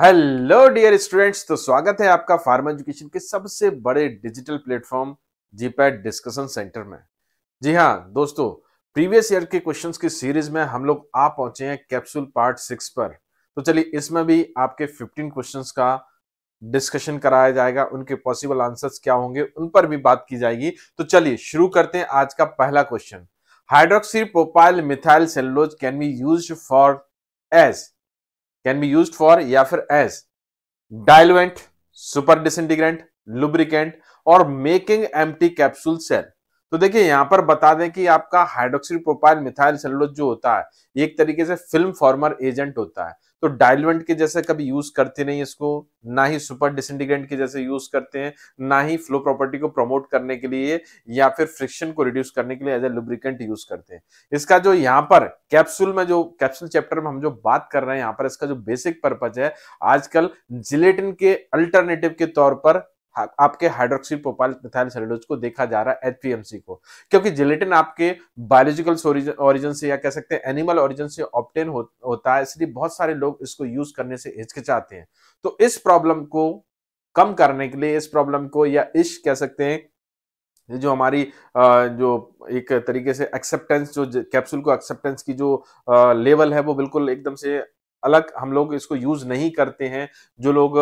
Hello dear students तो स्वागत है आपका फार्मा एजुकेशन के सबसे बड़े digital platform GPAT discussion centre में जी हाँ दोस्तों प्रीवियस ईयर के क्वेश्चंस की सीरीज में हम लोग आ पहुंचे हैं कैप्सूल पार्ट सिक्स पर तो चलिए इसमें भी आपके फिफ्टीन क्वेश्चंस का डिस्कशन कराया जाएगा उनके पॉसिबल आंसर्स क्या होंगे उन पर भी बात की जाएगी तो चलिए शुरू करते हैं आज का पहला question hydroxy propyl methyl cellulose can be use for as can be used for या as diluent, super disintegrant, lubricant or making empty capsule cell. तो देखिए यहाँ पर बता दें कि आपका हाइड्रोक्सी प्रोपाइल मिथाइल सेलुलोज जो होता है एक तरीके से फिल्म फॉर्मर एजेंट होता है तो डाइलवेंट के जैसे कभी यूज करते नहीं इसको ना ही सुपर डिसइंटीग्रेंट के जैसे यूज करते हैं ना ही फ्लो प्रॉपर्टी को प्रमोट करने के लिए या फिर फ्रिक्शन को रिड्यूस करने के लिए एज ए लुब्रिकेंट यूज करते हैं इसका जो यहाँ पर कैप्सूल में जो कैप्सूल चैप्टर में हम जो बात कर रहे हैं यहाँ पर इसका जो बेसिक पर्पज है आजकल जिलेटिन के अल्टरनेटिव के तौर पर हाँ, आपके हाइड्रोक्सी प्रोपाइल मिथाइल सेलुलोज को देखा जा रहा है एचपीएमसी को क्योंकि जिलेटिन आपके बायोलॉजिकल ओरिजिन से या कह सकते हैं एनिमल ओरिजिन से ऑप्टेन हो, होता है इसलिए बहुत सारे लोग इसको यूज करने से हिचकिचाते हैं तो इस प्रॉब्लम को कम करने के लिए इस प्रॉब्लम को या इश कह सकते हैं जो हमारी जो एक तरीके से एक्सेप्टेंस जो कैप्सूल को एक्सेप्टेंस की जो लेवल है वो बिल्कुल एकदम से अलग हम लोग इसको यूज नहीं करते हैं जो लोग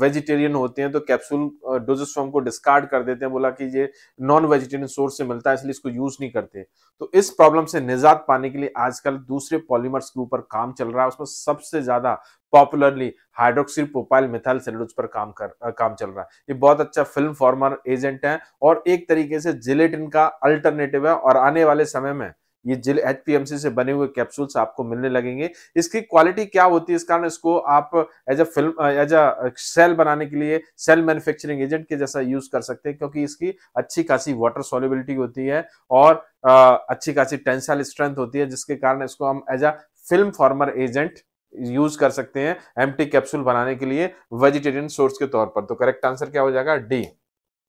वेजिटेरियन हम्म, होते हैं तो कैप्सूल डोजेस फॉर्म को डिस्कार्ड कर देते हैं बोला कि ये नॉन वेजिटेरियन सोर्स से मिलता है इसलिए इसको यूज नहीं करते तो इस प्रॉब्लम से निजात पाने के लिए आजकल दूसरे पॉलीमर्स के ऊपर काम चल रहा है उसमें सबसे ज्यादा popularly hydroxyl propyl methyl cellulose पर काम कर आ, काम चल रहा है ये बहुत अच्छा फिल्म फॉर्मर एजेंट है और एक तरीके से जिलेटिन का अल्टरनेटिव है और आने वाले समय में ये जिल एच से बने हुए कैप्सूल्स आपको मिलने लगेंगे इसकी क्वालिटी क्या होती है इस कारण इसको आप as a film as a shell बनाने के लिए सेल मैन्युफैक्चरिंग एजेंट के जैसा यूज कर सकते हैं क्योंकि इसकी अच्छी खासी वाटर सॉलिबिलिटी होती है और आ, अच्छी खासी टेंसाइल स्ट्रेंथ होती है जिसके कारण इसको हम as a film former agent use कर सकते हैं एम्प्टी कैप्सूल बनाने के लिए वेजिटेरियन सोर्स के तौर पर तो करेक्ट आंसर क्या हो जाएगा डी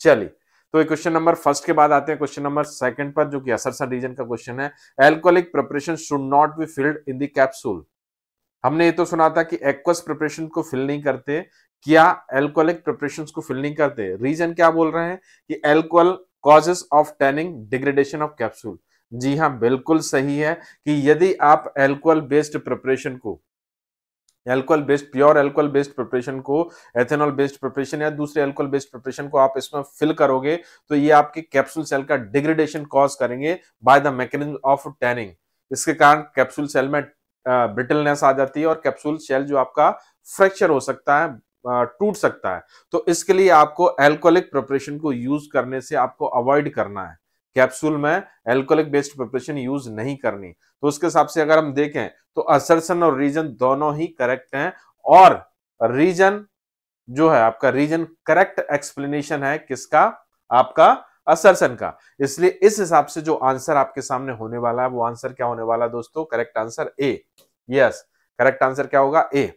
चलिए तो ये क्वेश्चन नंबर फर्स्ट के बाद आते हैं क्वेश्चन नंबर सेकंड पर जो कि असरसा रीजन का क्वेश्चन है alcoholic preparation should not be filled in the capsule हमने ये तो सुना था कि एक्वस प्रिपरेशन को फिल नहीं करते क्या एल्कोहलिक प्रिपरेशन को फिल नहीं करते रीजन क्या बोल रहे हैं कि alcohol causes of tanning degradation of capsule जी हाँ बिल्कुल सही है कि यदि आप एल्कोहल बेस्ड प्रिपरेशन को alcohol based pure alcohol based preparation को एथेनॉल बेस्ड प्रिपरेशन या दूसरे एल्कोहल बेस्ड प्रिपरेशन को आप इसमें फिल करोगे तो ये आपके कैप्सूल सेल का डिग्रेडेशन कॉज करेंगे by the mechanism of tanning इसके कारण कैप्सूल सेल में ब्रिटलनेस आ जाती है और कैप्सूल सेल जो आपका फ्रैक्चर हो सकता है टूट सकता है तो इसके लिए आपको एल्कोहलिक प्रिपरेशन को यूज करने से आपको अवॉइड करना है कैप्सूल में एल्कोलिक बेस्ड प्रिपरेशन यूज नहीं करनी तो उसके हिसाब से अगर हम देखें तो असरसन और रीजन दोनों ही करेक्ट हैं और रीजन जो है आपका रीजन करेक्ट एक्सप्लेनेशन है किसका आपका असरसन का इसलिए इस हिसाब से जो आंसर आपके सामने होने वाला है वो आंसर क्या होने वाला है दोस्तों correct answer A yes correct answer क्या होगा ए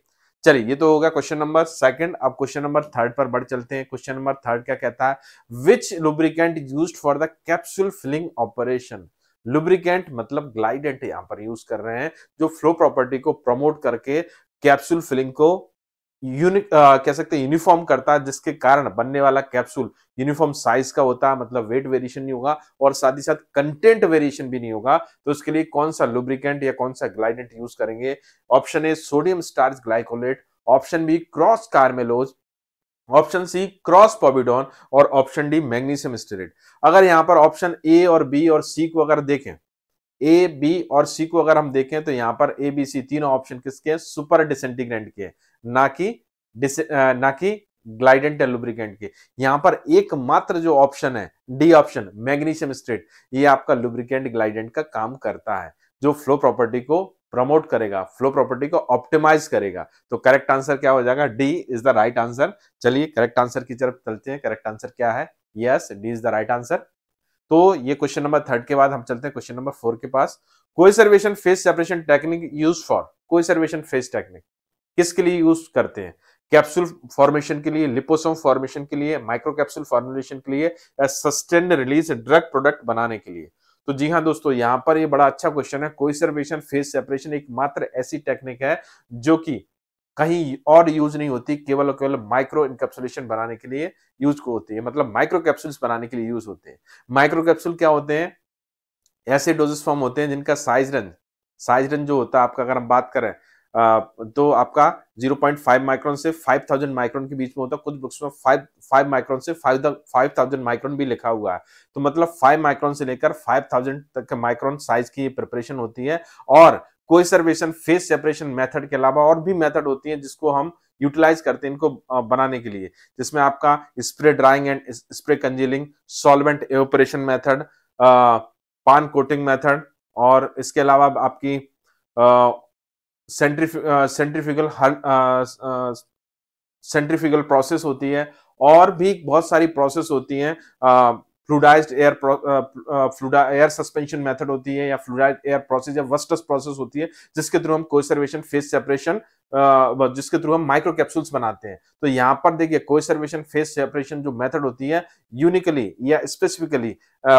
चलिए ये तो होगा क्वेश्चन नंबर सेकंड अब क्वेश्चन नंबर थर्ड पर बढ़ चलते हैं क्वेश्चन नंबर थर्ड क्या कहता है which lubricant use for the capsule filling operation lubricant मतलब ग्लाइडेंट यहां पर यूज कर रहे हैं जो फ्लो प्रॉपर्टी को प्रमोट करके कैप्सूल फिलिंग को यूनि कह सकते हैं यूनिफॉर्म करता है जिसके कारण बनने वाला कैप्सूल यूनिफॉर्म साइज का होता है मतलब वेट वेरिएशन नहीं होगा और साथ ही साथ कंटेंट वेरिएशन भी नहीं होगा तो उसके लिए कौन सा लुब्रिकेंट या कौन सा ग्लाइडेंट यूज करेंगे option A sodium starch glycolate option B croscarmellose option C crospovidone और ऑप्शन डी मैग्नीशियम स्टेरेट अगर यहाँ पर ऑप्शन ए और बी और सी को अगर देखें ए बी और सी को अगर हम देखें तो यहां पर ए बी सी तीनों ऑप्शन किसके हैं सुपर डिसेंटीग्रेंट के ना कि ना कि ग्लाइडेंट एंड लुब्रिकेंट के यहां पर एकमात्र जो ऑप्शन है डी ऑप्शन मैग्नीशियम स्ट्रेट ये आपका लुब्रिकेंट ग्लाइडेंट का काम करता है जो फ्लो प्रॉपर्टी को प्रमोट करेगा फ्लो प्रॉपर्टी को ऑप्टिमाइज करेगा तो करेक्ट आंसर क्या हो जाएगा D is the right answer चलिए करेक्ट आंसर की तरफ चलते हैं करेक्ट आंसर क्या है yes D is the right answer तो ये क्वेश्चन नंबर थर्ड के बाद हम चलते हैं क्वेश्चन नंबर फोर के पास कोई coacervation phase separation technique use for कोई सर्वेशन फेस टेक्निक किसके लिए यूज करते हैं कैप्सूल फॉर्मेशन के लिए लिपोसोम फॉर्मेशन के लिए माइक्रो कैप्सूल फॉर्मुलेशन के लिए या सस्टेन रिलीज ड्रग प्रोडक्ट बनाने के लिए तो जी हाँ दोस्तों यहाँ पर ये बड़ा अच्छा क्वेश्चन है कोई सर्वेशन फेस सेपरेशन एक मात्र ऐसी टेक्निक है जो कि कहीं और यूज नहीं होती केवल और केवल माइक्रो इनकेप्सुलेशन बनाने के लिए यूज को होती है मतलब माइक्रो कैप्सूल्स बनाने के लिए यूज होते हैं माइक्रो कैप्सूल क्या होते हैं ऐसे डोजेस फॉर्म होते हैं जिनका साइज रन साइज रन जो होता है आपका अगर हम बात करें तो आपका 0.5 माइक्रोन से 5000 माइक्रोन के बीच में होता है कुछ बुक्स में 5 5 माइक्रोन से 5 5000 माइक्रोन भी लिखा हुआ है तो मतलब 5 माइक्रोन से लेकर 5000 तक के माइक्रोन साइज की प्रिपरेशन होती है और कोई सर्वेशन फेस सेपरेशन मेथड के अलावा और भी मेथड होती है जिसको हम यूटिलाइज करते हैं इनको बनाने के लिए जिसमें आपका spray drying and spray congealing solvent evaporation method pan coating method और इसके अलावा आपकी सेंट्रिफ सेंट्रीफ्यूगल सेंट्रीफ्यूगल प्रोसेस होती है और भी बहुत सारी प्रोसेस होती हैं fluidize air fluid air suspension method होती है या फ्लूडाइज एयर प्रोसेस या वस्टस प्रोसेस होती है जिसके थ्रू हम कोसर्वेशन फेस सेपरेशन जिसके थ्रू हम माइक्रो कैप्सूल्स बनाते हैं तो यहाँ पर देखिए कोसर्वेशन फेस सेपरेशन जो मेथड होती है यूनिकली या स्पेसिफिकली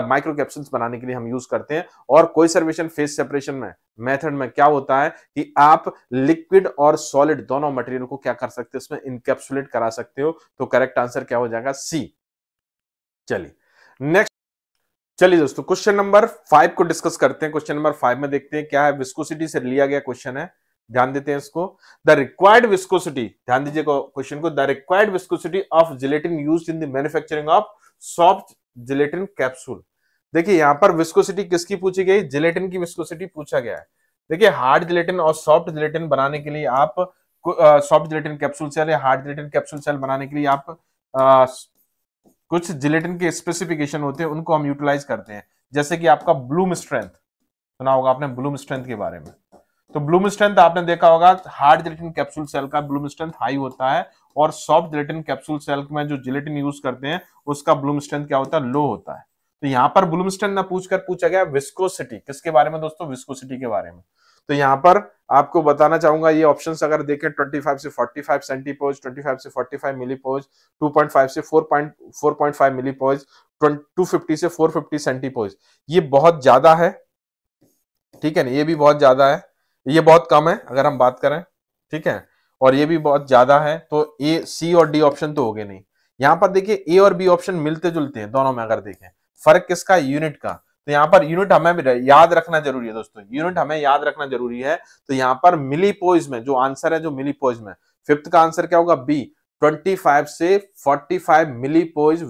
माइक्रो कैप्सूल्स बनाने के लिए हम यूज करते हैं और कोसर्वेशन फेस सेपरेशन में मेथड में क्या होता है कि आप लिक्विड और सॉलिड दोनों मटेरियल को क्या कर सकते हो इसमें इनकेप्सुलेट करा सकते हो तो करेक्ट आंसर क्या हो जाएगा सी चलिए नेक्स्ट चलिए दोस्तों क्वेश्चन नंबर फाइव को डिस्कस करते हैं क्वेश्चन नंबर फाइव में देखते हैं क्या है विस्कोसिटी से लिया गया क्वेश्चन है ध्यान देते हैं इसको द रिक्वायर्ड विस्कोसिटी ध्यान दीजिए क्वेश्चन को the required viscosity of gelatin use in the manufacturing of soft gelatin capsule देखिए यहां पर विस्कोसिटी किसकी पूछी गई जिलेटिन की विस्कोसिटी पूछा गया है देखिए हार्ड जिलेटिन और सॉफ्ट जिलेटिन बनाने के लिए आप सॉफ्ट जिलेटिन कैप्सूल सेल या हार्ड जिलेटिन कैप्सूल सेल बनाने के लिए आप कुछ जिलेटिन के स्पेसिफिकेशन होते हैं उनको हम यूटिलाइज करते हैं जैसे कि आपका ब्लूम स्ट्रेंथ सुना होगा आपने ब्लूम स्ट्रेंथ के बारे में तो ब्लूम स्ट्रेंथ आपने देखा होगा हार्ड जिलेटिन कैप्सूल सेल का ब्लूम स्ट्रेंथ हाई होता है और सॉफ्ट जिलेटिन कैप्सूल सेल में जो जिलेटिन यूज करते हैं उसका ब्लूम स्ट्रेंथ क्या होता है लो होता है तो यहां पर ब्लूम स्ट्रेंथ ना पूछकर पूछा गया विस्कोसिटी किसके बारे में दोस्तों विस्कोसिटी के बारे में तो यहाँ पर आपको बताना चाहूंगा ये ऑप्शंस अगर देखें 25 से 45 सेंटीपोज ट्वेंटी से 45 मिलीपोज 2.5 से 4.4.5 मिलीपोज 250 से 450 सेंटीपोज ये बहुत ज्यादा है ठीक है ना ये भी बहुत ज्यादा है ये बहुत कम है अगर हम बात करें ठीक है और ये भी बहुत ज्यादा है तो ए सी और डी ऑप्शन तो हो गए नहीं यहाँ पर देखिए ए और बी ऑप्शन मिलते जुलते हैं दोनों में अगर देखें फर्क किसका यूनिट का तो यहाँ पर यूनिट हमें याद रखना जरूरी है दोस्तों यूनिट हमें याद रखना जरूरी है तो यहाँ पर मिली में जो आंसर है जो मिलीपोइज में फिफ्थ का आंसर क्या होगा बी 25 से 45 मिली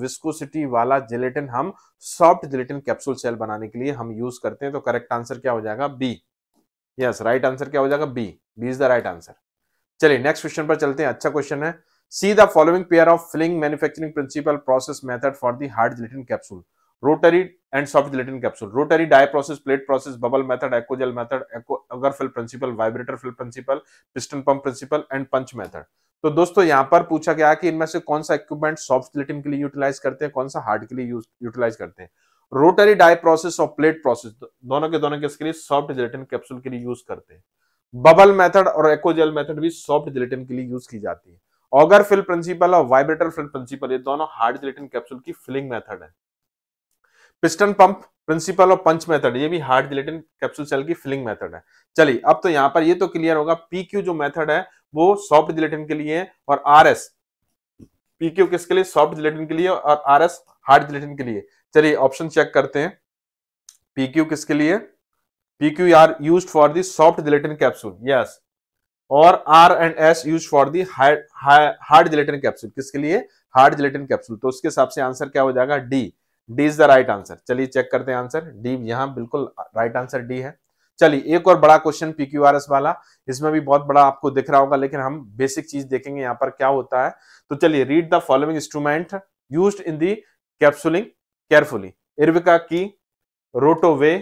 विस्कोसिटी वाला जिलेटिन हम सॉफ्ट जिलेटिन कैप्सूल सेल बनाने के लिए हम यूज करते हैं तो करेक्ट आंसर क्या हो जाएगा बी यस राइट आंसर क्या हो जाएगा B B is the right answer चलिए नेक्स्ट क्वेश्चन पर चलते हैं अच्छा क्वेश्चन है see the following pair of filling manufacturing principle process method for the hard gelatin capsule rotary and soft gelatin capsule rotary die process plate process bubble method accogel method auger fill principle vibrator fill principle piston pump principle and punch method तो दोस्तों यहां पर पूछा गया कि इनमें से कौन सा इक्विपमेंट सॉफ्ट जिलेटिन के लिए यूटिलाइज करते हैं कौन सा हार्ड के लिए यूटिलाइज करते हैं रोटरी डाई प्रोसेस और प्लेट प्रोसेस दोनों के दोनों के इसके लिए सॉफ्ट जिलेटिन कैप्सूल के लिए यूज करते हैं बबल मेथड और एक्ोजेल मेथड भी सॉफ्ट जिलेटिन के लिए यूज की जाती है ऑगर फिल प्रिंसिपल और वाइब्रेटर फिल प्रिंसिपल ये दोनों हार्ड जिलेटिन कैप्सूल की फिलिंग मेथड है piston pump principle of punch method ये भी हार्ट जिलेटिन कैप्सूल सेल की फिलिंग मेथड है चलिए अब तो यहाँ पर ये तो क्लियर होगा पीक्यू जो मेथड है वो सॉफ्ट जिलेटिन के लिए और आर एस पीक्यू किसके लिए सॉफ्ट जिलेटिन के लिए और आर एस हार्ड जिलेटिन के लिए चलिए ऑप्शन चेक करते हैं पीक्यू किसके लिए PQ R use for the soft gelatin capsule yes और R and S use for the hard gelatin capsule किसके लिए हार्ड जिलेटिन कैप्सूल तो उसके हिसाब से आंसर क्या हो जाएगा D D is the right answer चलिए चेक करते हैं आंसर डी यहाँ बिल्कुल राइट आंसर डी है चलिए एक और बड़ा क्वेश्चन पीक्यूआरएस वाला इसमें भी बहुत बड़ा आपको दिख रहा होगा लेकिन हम बेसिक चीज देखेंगे यहाँ पर क्या होता है तो चलिए read the following instrument use in the capsuling carefully Erweka की Rotoweigh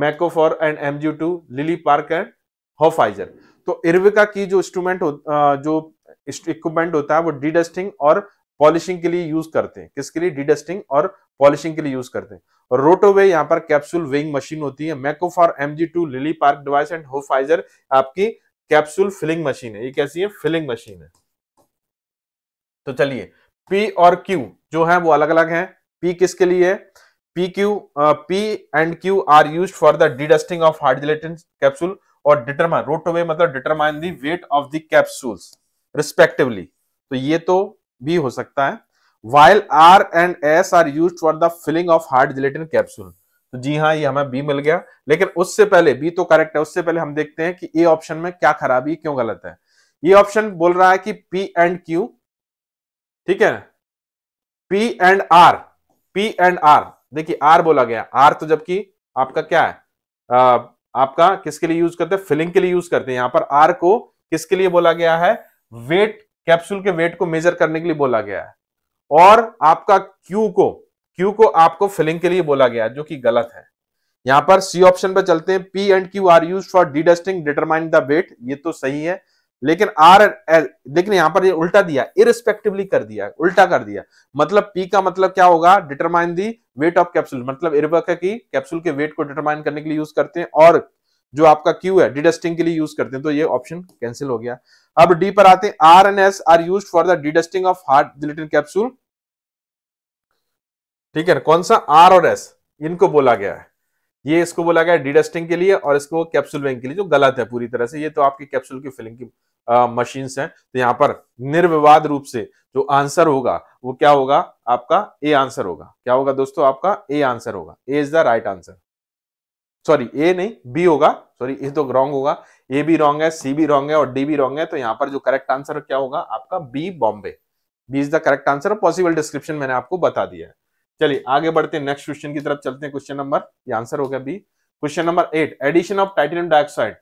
Macofar and M G two Lilly Park and Hofliger तो इर्विका की जो इंस्ट्रूमेंट जो इक्विपमेंट होता है वो डीडस्टिंग और पॉलिशिंग के लिए यूज करते हैं किसके लिए डिडस्टिंग और पॉलिशिंग के लिए यूज करते हैं और रोटोवे यहाँ पर कैप्सूल वेइंग मशीन होती है Macofar M G two Lilly Park device and Hofliger आपकी कैप्सूल फिलिंग मशीन है ये कैसी है फिलिंग मशीन है तो चलिए पी और क्यू जो है वो अलग अलग है पी किसके लिए है P Q P and Q R use for the dedusting of hard capsule और डिटरमाइन रोटोवे मतलब determine the weight of the capsules respectively तो ये तो भी हो सकता है while R and S R use for the filling of hard gelatin capsule तो जी हाँ ये हमें बी मिल गया लेकिन उससे पहले बी तो करेक्ट है उससे पहले हम देखते हैं कि ए ऑप्शन में क्या खराबी क्यों गलत है ये ऑप्शन बोल रहा है कि पी एंड क्यू ठीक है P and R P and R देखिए आर बोला गया आर तो जबकि आपका क्या है आ, आपका किसके लिए यूज करते हैं फिलिंग के लिए यूज करते हैं यहां पर आर को किसके लिए बोला गया है वेट कैप्सूल के वेट को मेजर करने के लिए बोला गया है और आपका क्यू को क्यू को आपको फिलिंग के लिए बोला गया है जो कि गलत है यहां पर सी ऑप्शन पर चलते हैं P and Q R use for dusting determine the weight ये तो सही है लेकिन आर एल लेकिन यहां पर ये उल्टा दिया इरिस्पेक्टिवली कर दिया उल्टा कर दिया मतलब पी का मतलब क्या होगा determine the weight of capsule मतलब इरबका की कैप्सूल के वेट को डिटरमाइन करने के लिए यूज करते हैं और जो आपका क्यू है डिडस्टिंग के लिए यूज करते हैं तो ये ऑप्शन कैंसिल हो गया अब डी पर आते हैं R and S R use for the dedusting of hard gelatin capsule ठीक है कौन सा आर और एस इनको बोला गया है ये इसको बोला गया डिडस्टिंग के लिए और इसको कैप्सूल बैंक के लिए जो गलत है पूरी तरह से ये तो आपके कैप्सूल की फिलिंग की मशीन है तो यहाँ पर निर्विवाद रूप से जो आंसर होगा वो क्या होगा आपका ए आंसर होगा क्या होगा दोस्तों आपका ए आंसर होगा A is the right answer sorry A नहीं बी होगा सॉरी ए तो रॉन्ग होगा ए भी रॉन्ग है सी भी रॉन्ग है और डी भी रॉन्ग है तो यहाँ पर जो करेक्ट आंसर क्या होगा आपका B Bombay B is the correct answer और पॉसिबल डिस्क्रिप्शन मैंने आपको बता दिया है चलिए आगे बढ़ते हैं नेक्स्ट क्वेश्चन की तरफ चलते हैं क्वेश्चन नंबर ये आंसर हो गया B question number eight addition of titanium dioxide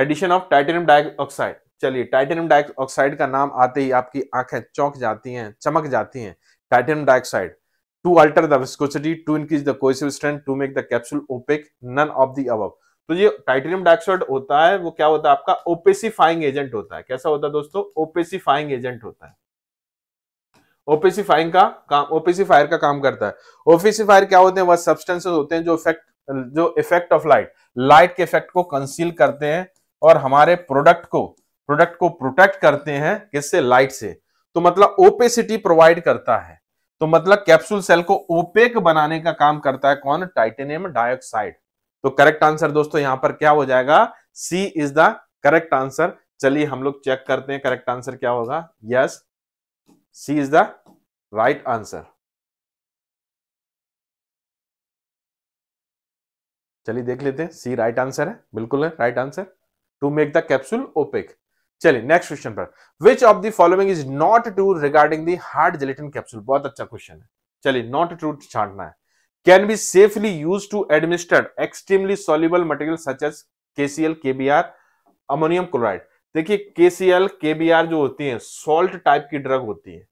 addition of titanium dioxide चलिए टाइटेनियम डाइऑक्साइड का नाम आते ही आपकी आंखें चौंक जाती हैं चमक जाती हैं titanium dioxide to alter the viscosity to increase the cohesive strength to make the capsule opaque none of the above. तो ये टाइटेनियम डाइऑक्साइड होता है वो क्या होता है आपका ओपेसिफाइंग एजेंट होता है कैसा होता है दोस्तों ओपेसिफाइंग एजेंट होता है ओपेसिफाइंग का काम ओपेसिफायर का काम करता है ओपेसिफायर क्या होते हैं वह सब्सटेंसेस होते हैं जो इफेक्ट जो इफेक्ट ऑफ लाइट लाइट के इफेक्ट को कंसील करते हैं और हमारे प्रोडक्ट को प्रोडक्ट को प्रोटेक्ट करते हैं किससे लाइट से तो मतलब ओपेसिटी प्रोवाइड करता है तो मतलब कैप्सूल सेल को ओपेक बनाने का काम करता है कौन टाइटेनियम डाइऑक्साइड तो करेक्ट आंसर दोस्तों यहां पर क्या हो जाएगा C is the correct answer चलिए हम लोग चेक करते हैं करेक्ट आंसर क्या होगा yes C is the right answer चलिए देख लेते हैं सी राइट आंसर है बिल्कुल है right answer to make the capsule opaque चलिए नेक्स्ट क्वेश्चन पर which of the following is not true regarding the hard gelatin capsule बहुत अच्छा क्वेश्चन है चलिए नॉट ट्रू छाटना है can be safely use to administered extremely soluble material such as KCl KBr ammonium chloride देखिए KCl KBr जो होती है सॉल्ट टाइप की ड्रग होती है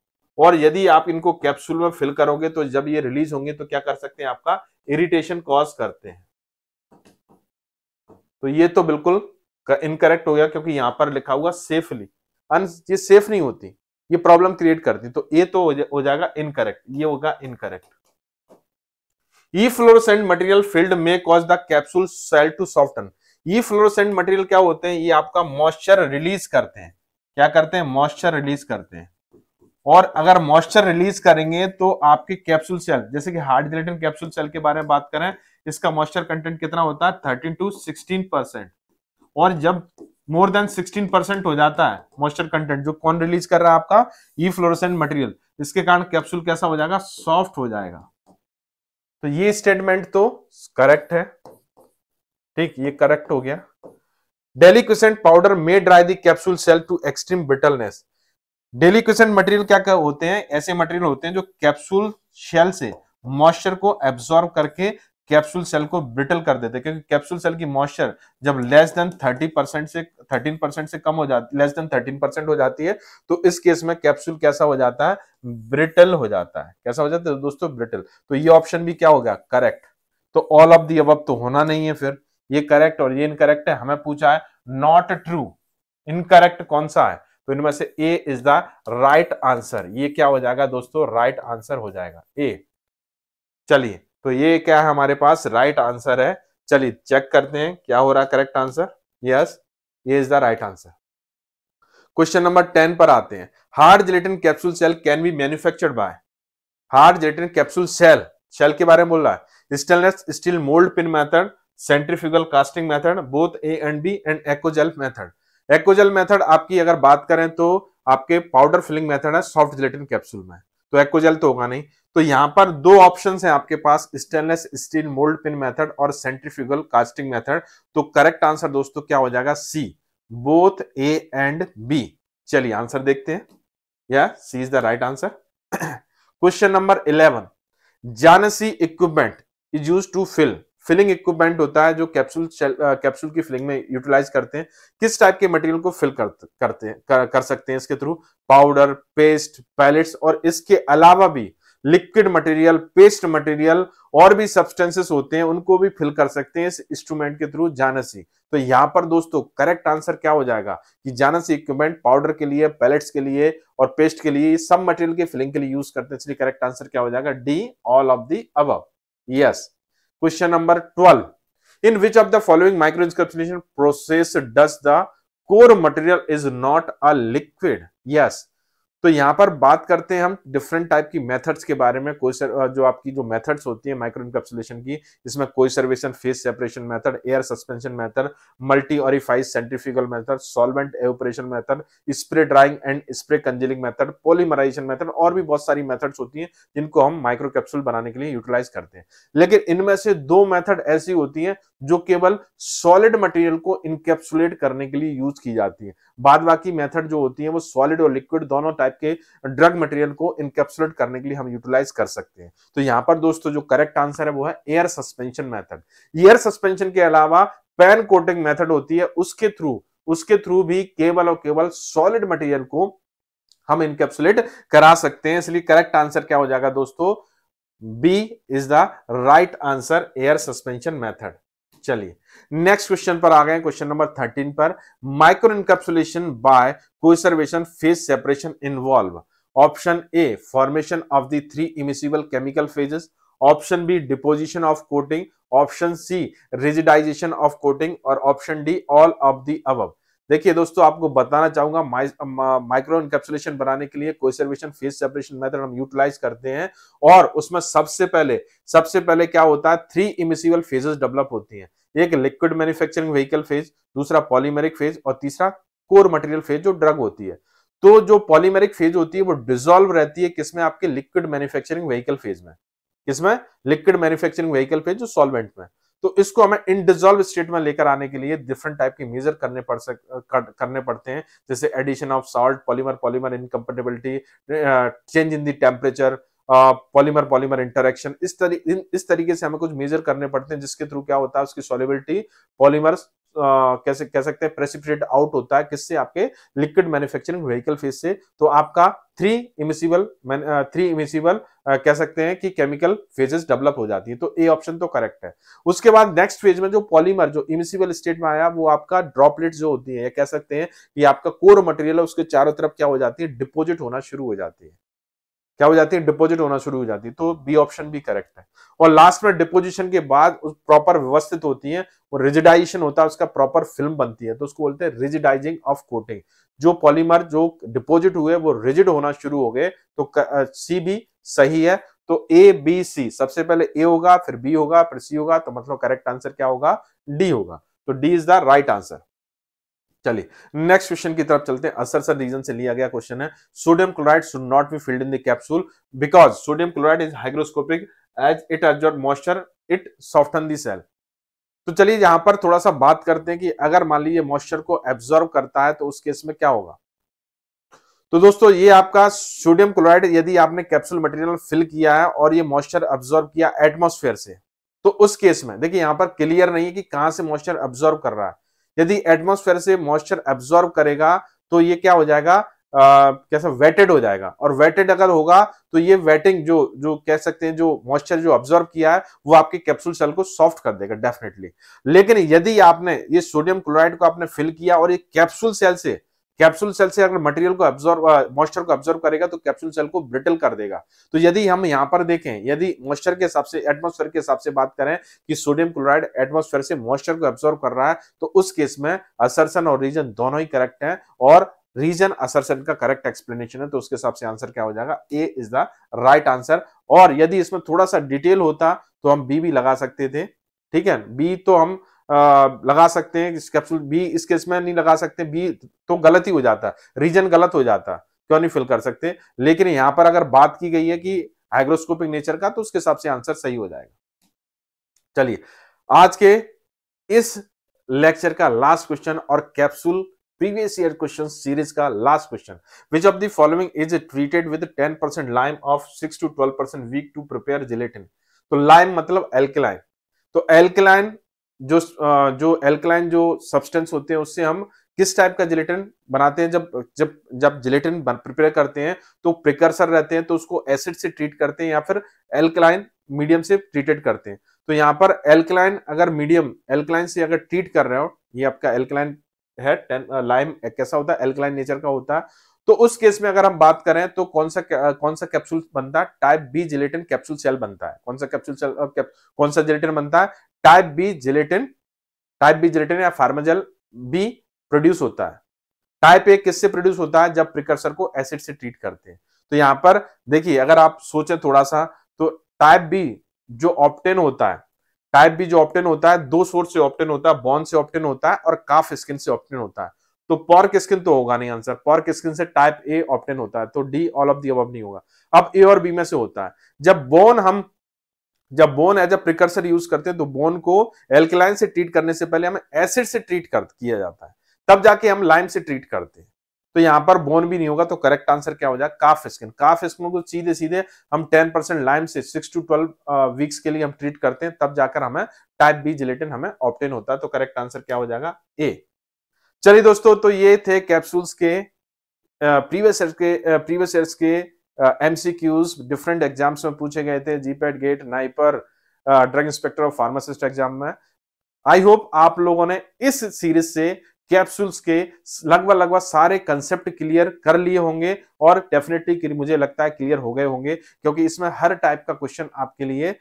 और यदि आप इनको कैप्सूल में फिल करोगे तो जब ये रिलीज होंगे तो क्या कर सकते हैं आपका इरिटेशन कॉज करते हैं तो ये तो बिल्कुल का इनकरेक्ट हो गया क्योंकि यहाँ पर लिखा हुआ सेफली अन ये सेफ नहीं होती ये प्रॉब्लम क्रिएट करती तो ए तो हो, हो जाएगा इनकरेक्ट ये होगा incorrect efflorescent material filled में cause the capsule shell to soften efflorescent material क्या होते हैं ये आपका मॉइस्चर रिलीज करते हैं क्या करते हैं मॉइस्चर रिलीज करते हैं और अगर मॉइस्चर रिलीज करेंगे तो आपके कैप्सूल सेल जैसे कि हार्ड जिलेटिन कैप्सूल सेल के बारे में बात करें इसका मॉइस्चर कंटेंट कितना होता है थर्टीन टू सिक्सटीन परसेंट और जब मोर देन 16 परसेंट हो जाता है मॉइस्चर कंटेंट जो कौन रिलीज कर रहा है आपका ई फ्लोरोसेंट मटेरियल इसके कारण कैप्सूल कैसा हो जाएगा सॉफ्ट हो जाएगा तो ये स्टेटमेंट तो करेक्ट है ठीक ये करेक्ट हो गया deliquescent powder may dry the capsule shell to extreme brittleness deliquescent material क्या क्या होते हैं ऐसे मटेरियल होते हैं जो कैप्सूल शेल से मॉइस्चर को एब्सॉर्ब करके कैप्सूल सेल को ब्रिटल कर देते क्योंकि कैप्सूल सेल की मॉइस्चर जब लेस देन 30 परसेंट से 13 परसेंट से कम हो जाती लेस देन 13 परसेंट हो जाती है तो इस केस में कैप्सूल कैसा हो जाता है ब्रिटल हो जाता है कैसा हो जाता है दोस्तों ब्रिटल तो ये ऑप्शन भी क्या हो गया करेक्ट तो ऑल ऑफ दी अब तो होना नहीं है फिर ये करेक्ट और ये इनकरेक्ट है हमें पूछा है नॉट ट्रू इनकरेक्ट कौन सा है तो इनमें से A is the right answer ये क्या हो जाएगा दोस्तों राइट right आंसर हो जाएगा ए चलिए तो ये क्या है हमारे पास राइट आंसर है चलिए चेक करते हैं क्या हो रहा करेक्ट आंसर यस ये is the right answer question number ten पर आते हैं hard gelatin capsule shell can be manufactured by hard gelatin capsule shell shell के बारे में बोल रहा है stainless steel mould pin method centrifugal casting method both A and B and accogel method accogel method आपकी अगर बात करें तो आपके पाउडर फिलिंग मेथड है सॉफ्ट जिलेटिन कैप्सूल में तो एक्ोजेल तो होगा नहीं तो यहां पर दो ऑप्शन है आपके पास stainless steel mould pin method और सेंट्रीफ्यूगल कास्टिंग मेथड तो करेक्ट आंसर दोस्तों क्या हो जाएगा C both A and B चलिए आंसर देखते हैं या C is the right answer question number eleven Zanasi equipment is use to fill filling equipment होता है जो कैप्सूल कैप्सूल की फिलिंग में यूटिलाइज करते हैं किस टाइप के मटेरियल को फिल कर, करते हैं कर, कर सकते हैं इसके थ्रू पाउडर पेस्ट पैलेट्स और इसके अलावा भी लिक्विड मटेरियल पेस्ट मटेरियल और भी सब्सटेंसेस होते हैं उनको भी फिल कर सकते हैं इस इंस्ट्रूमेंट के थ्रू जानसी तो यहाँ पर दोस्तों करेक्ट आंसर क्या हो जाएगा कि जानसी इक्विपमेंट पाउडर के लिए पैलेट्स के लिए और पेस्ट के लिए सब मटेरियल के फिलिंग के लिए यूज करते हैं इसलिए करेक्ट आंसर क्या हो जाएगा डी ऑल ऑफ दी अब yes Question number 12. In which of the following micro microencapsulation process does the core material is not a liquid? Yes, तो यहाँ पर बात करते हैं हम डिफरेंट टाइप की मेथड्स के बारे में कोई सर, जो आपकी जो मेथड्स होती है माइक्रो कैप्सुलेशन की इसमें कोई coacervation phase separation method air suspension method multi orifice centrifugal method solvent evaporation method spray drying and spray congealing method polymerisation method और भी बहुत सारी मेथड्स होती है जिनको हम माइक्रो कैप्सूल बनाने के लिए यूटिलाइज करते हैं लेकिन इनमें से दो मैथड ऐसी होती है जो केवल सॉलिड मटेरियल को इनकेप्सुलेट करने के लिए यूज की जाती है बाद बाकी मेथड जो होती है वो सॉलिड और लिक्विड दोनों टाइप के ड्रग मटेरियल को इनकेप्सुलेट करने के लिए हम यूटिलाइज कर सकते हैं तो यहां पर दोस्तों जो करेक्ट आंसर है वो है air suspension method air suspension के अलावा पैन कोटिंग मेथड होती है उसके थ्रू उसके थ्रू भी केवल और केवल सॉलिड मटेरियल को हम इनकेप्सुलेट करा सकते हैं इसलिए करेक्ट आंसर क्या हो जाएगा दोस्तों B is the right answer air suspension method चलिए नेक्स्ट क्वेश्चन पर आ गए क्वेश्चन नंबर थर्टीन पर micro encapsulation by coacervation phase separation involve option A formation of the three immiscible chemical phases option B deposition of coating option C rigidisation of coating और option D all of the अब देखिए दोस्तों आपको बताना चाहूंगा micro encapsulation uh, बनाने के लिए कोसर्वेशन फेज सेपरेशन मेथड हम यूटिलाइज करते हैं और उसमें सबसे पहले सबसे पहले क्या होता है थ्री इमिसिबल फेजेस डेवलप होती हैं एक लिक्विड मैन्युफैक्चरिंग व्हीकल फेज दूसरा पॉलीमेरिक फेज और तीसरा कोर मटेरियल फेज जो ड्रग होती है तो जो पॉलीमेरिक फेज होती है वो डिजोल्व रहती है किसमें आपके लिक्विड मैन्युफैक्चरिंग व्हीकल फेज में किसमें लिक्विड मैन्युफैक्चरिंग व्हीकल फेज जो सॉल्वेंट में तो इसको हमें इनडिजोल्व स्टेट में लेकर आने के लिए डिफरेंट टाइप के मेजर करने पड़ सक करने पड़ते हैं जैसे addition of salt polymer polymer incompatibility change in the temperature polymer polymer interaction इस तरी, इस तरीके से हमें कुछ मेजर करने पड़ते हैं जिसके थ्रू क्या होता है उसकी सॉलिबिलिटी पॉलीमर कैसे कह सकते हैं प्रेसिपिटेट आउट होता है किससे आपके लिक्विड मैन्युफैक्चरिंग व्हीकल फेस से तो आपका थ्री इमिसिबल थ्री इमिसिबल कह सकते हैं कि केमिकल फेजेस डेवलप हो जाती है तो ए ऑप्शन तो करेक्ट है उसके बाद नेक्स्ट फेज में जो पॉलीमर जो इमिसिबल स्टेट में आया वो आपका ड्रॉपलेट जो होती है या कह सकते हैं कि आपका कोर मटेरियल है उसके चारों तरफ क्या हो जाती है डिपोजिट होना शुरू हो जाती है क्या हो जाती है डिपोजिट होना शुरू हो जाती है तो बी ऑप्शन भी करेक्ट है और लास्ट में डिपोजिशन के बाद प्रॉपर व्यवस्थित होती है और रिजिडाइजेशन होता है उसका प्रॉपर फिल्म बनती है तो उसको बोलते हैं रिजिडाइजिंग ऑफ कोटिंग जो पॉलीमर जो डिपोजिट हुए वो रिजिड होना शुरू हो गए तो सी भी सही है तो ए बी सी सबसे पहले ए होगा फिर बी होगा फिर सी होगा तो मतलब करेक्ट आंसर क्या होगा डी होगा तो D is the right answer चलिए नेक्स्ट क्वेश्चन की तरफ चलते हैं असर सर रीजन से लिया गया क्वेश्चन है sodium chloride should not be filled in the capsule because sodium chloride is hygroscopic as it as moisture it soften the shell तो चलिए यहां पर थोड़ा सा बात करते हैं कि अगर मान लीजिए मॉइस्चर को एब्जॉर्व करता है तो उस केस में क्या होगा तो दोस्तों ये आपका सोडियम क्लोराइड यदि आपने कैप्सूल मटेरियल फिल किया है और ये मॉइस्चर अब्जॉर्व किया एटमोस्फेयर से तो उस केस में देखिए यहां पर क्लियर नहीं है कि कहां से मॉइस्चर अब्जॉर्व कर रहा है यदि एटमोस्फेयर से मॉइस्चर एब्जॉर्ब करेगा तो ये क्या हो जाएगा आ, कैसा वेटेड हो जाएगा और वेटेड अगर होगा तो ये वेटिंग जो जो कह सकते हैं जो मॉइस्चर जो ऑब्जॉर्व किया है वो आपके कैप्सूल सेल को सॉफ्ट कर देगा डेफिनेटली लेकिन यदि आपने ये सोडियम क्लोराइड को आपने फिल किया और ये कैप्सूल सेल से कैप्सूल सेल से अगर मटेरियल को एब्जॉर्व मॉइस्चर uh, को एब्जॉर्व करेगा तो कैप्सूल सेल को ब्रिटल कर देगा तो यदि हम यहाँ पर देखें यदि मॉइस्चर के हिसाब से एटमोस्फेयर के हिसाब से बात करें कि सोडियम क्लोराइड एटमोस्फेयर से मॉइस्चर को एब्जॉर्व कर रहा है तो उस केस में असरसन और रीजन दोनों ही करेक्ट है और रीजन असरसन का करेक्ट एक्सप्लेनेशन है तो उसके हिसाब से आंसर क्या हो जाएगा A is the right answer और यदि इसमें थोड़ा सा डिटेल होता तो हम बी भी लगा सकते थे ठीक है बी तो हम लगा सकते हैं कैप्सूल बी इस केस में नहीं लगा सकते बी तो गलत ही हो जाता रीजन गलत हो जाता क्यों नहीं फिल कर सकते लेकिन यहाँ पर अगर बात की गई है कि हाइग्रोस्कोपिक नेचर का तो उसके हिसाब से आंसर सही हो जाएगा चलिए आज के इस लेक्चर का लास्ट क्वेश्चन और capsule previous year question series का last question which of the following is treated with 10% percent lime of 6 to 12 percent week to prepare gelatin तो लाइम मतलब एल्केलाइन तो एल्केलाइन जो जो एल्कलाइन जो सब्सटेंस होते हैं उससे हम किस टाइप का जिलेटिन बनाते हैं जब जब जब जिलेटिन प्रिपेयर करते हैं तो प्रिकर्सर रहते हैं तो उसको एसिड से ट्रीट करते हैं या फिर एल्कलाइन मीडियम से ट्रीटेड करते हैं तो यहाँ पर एल्कलाइन अगर मीडियम एल्कलाइन से अगर ट्रीट कर रहे हो ये आपका एल्कलाइन है टेन लाइम कैसा होता है एल्कलाइन नेचर का होता है तो उस केस में अगर हम बात करें तो कौन सा कौन सा कैप्सूल बनता है type B gelatin capsule shell बनता है कौन सा कैप्सूल सेल कौन सा जिलेटिन बनता है type B gelatin type B gelatin या फार्माजल बी प्रोड्यूस होता है टाइप ए किससे प्रोड्यूस होता है जब प्रिकर्सर को एसिड से ट्रीट करते हैं तो यहां पर देखिए अगर आप सोचे थोड़ा सा तो टाइप बी जो ऑप्टेन होता है टाइप बी जो ऑप्टेन होता है दो सोर्स से ऑप्टेन होता है बॉन से ऑप्टेन होता है और काफ स्किन से ऑप्टेन होता है तो पॉर्क स्किन तो होगा नहीं आंसर पॉर्क स्किन से टाइप ए ऑप्टेन होता है तो डी ऑल ऑफ दी अब नहीं होगा अब ए और बी में से होता है जब बोन हम जब bone as a precursor use करते हैं तो बोन को एल्कलाइन से ट्रीट करने से पहले हमें एसिड से ट्रीट कर किया जाता है तब जाके हम लाइम से ट्रीट करते हैं तो यहां पर बोन भी नहीं होगा तो करेक्ट आंसर क्या हो जाएगा काफ स्किन काफ स्किन को सीधे सीधे हम 10 परसेंट लाइम से 6 टू 12 वीक्स के लिए हम ट्रीट करते हैं तब जाकर हमें टाइप बी जिलेटिन हमें ऑप्टेन होता है तो करेक्ट आंसर क्या हो जाएगा ए चलिए दोस्तों तो ये थे कैप्सूल्स के प्रीवियस के प्रीवियस के M C Qs different exams में पूछे गए थे GPAT GATE NIPER drug inspector और फार्मासिस्ट एग्जाम में आई होप आप लोगों ने इस सीरीज से कैप्सूल्स के लगभग लगभग सारे कंसेप्ट क्लियर कर लिए होंगे और डेफिनेटली मुझे लगता है क्लियर हो गए होंगे क्योंकि इसमें हर टाइप का क्वेश्चन आपके लिए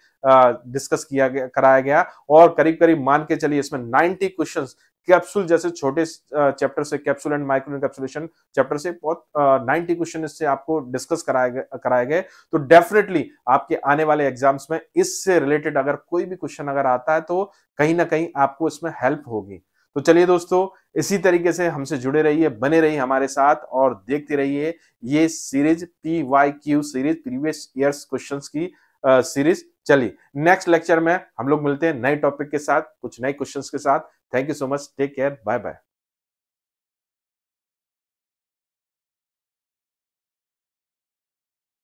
डिस्कस किया गया कराया गया और करीब करीब मान के चलिए इसमें 90 क्वेश्चंस कैप्सूल जैसे छोटे चैप्टर से capsule and micro capsulation chapter से बहुत नाइनटी क्वेश्चन इससे आपको डिस्कस कराए गए कराए गए तो डेफिनेटली आपके आने वाले एग्जाम्स में इससे रिलेटेड अगर कोई भी क्वेश्चन अगर आता है तो कहीं ना कहीं आपको इसमें हेल्प होगी तो चलिए दोस्तों इसी तरीके से हमसे जुड़े रहिए बने रहिए हमारे साथ और देखते रहिए ये series P Y Q series previous years question की सीरीज चलिए नेक्स्ट लेक्चर में हम लोग मिलते हैं नए टॉपिक के साथ कुछ नए क्वेश्चन के साथ thank you so much take care bye bye